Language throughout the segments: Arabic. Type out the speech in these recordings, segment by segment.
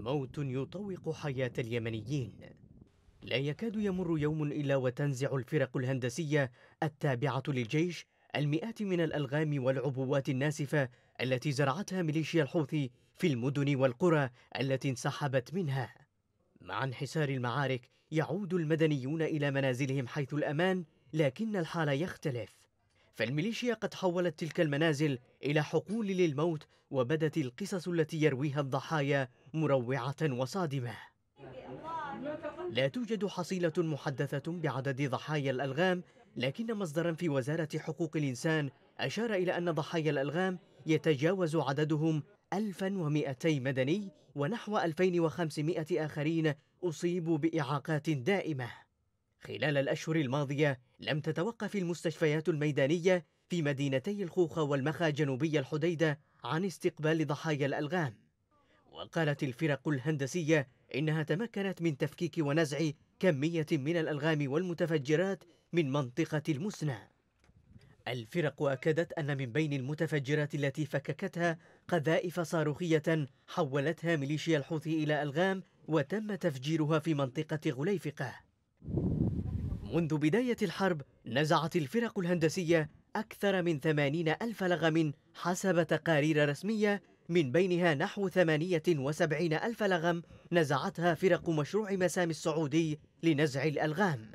موت يطوق حياة اليمنيين لا يكاد يمر يوم إلا وتنزع الفرق الهندسية التابعة للجيش المئات من الألغام والعبوات الناسفة التي زرعتها ميليشيا الحوثي في المدن والقرى التي انسحبت منها مع انحسار المعارك يعود المدنيون إلى منازلهم حيث الأمان لكن الحال يختلف فالميليشيا قد حولت تلك المنازل إلى حقول للموت وبدت القصص التي يرويها الضحايا مروعة وصادمة لا توجد حصيلة محدثة بعدد ضحايا الألغام لكن مصدرا في وزارة حقوق الإنسان أشار إلى أن ضحايا الألغام يتجاوز عددهم 1200 مدني ونحو 2500 آخرين أصيبوا بإعاقات دائمة خلال الأشهر الماضية لم تتوقف المستشفيات الميدانية في مدينتي الخوخة والمخا جنوبي الحديدة عن استقبال ضحايا الألغام وقالت الفرق الهندسية إنها تمكنت من تفكيك ونزع كمية من الألغام والمتفجرات من منطقة المسنى الفرق أكدت أن من بين المتفجرات التي فككتها قذائف صاروخية حولتها ميليشيا الحوثي إلى ألغام وتم تفجيرها في منطقة غليفقة منذ بداية الحرب نزعت الفرق الهندسية أكثر من ثمانين ألف لغم حسب تقارير رسمية من بينها نحو وسبعين ألف لغم نزعتها فرق مشروع مسام السعودي لنزع الألغام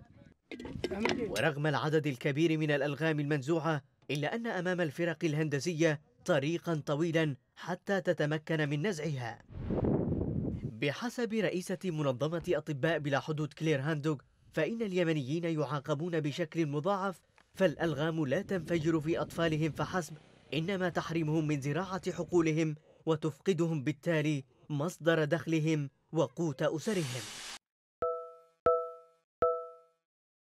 ورغم العدد الكبير من الألغام المنزوعة إلا أن أمام الفرق الهندسية طريقا طويلا حتى تتمكن من نزعها بحسب رئيسة منظمة أطباء بلا حدود كلير هاندوك فإن اليمنيين يعاقبون بشكل مضاعف فالألغام لا تنفجر في أطفالهم فحسب إنما تحرمهم من زراعة حقولهم وتفقدهم بالتالي مصدر دخلهم وقوت أسرهم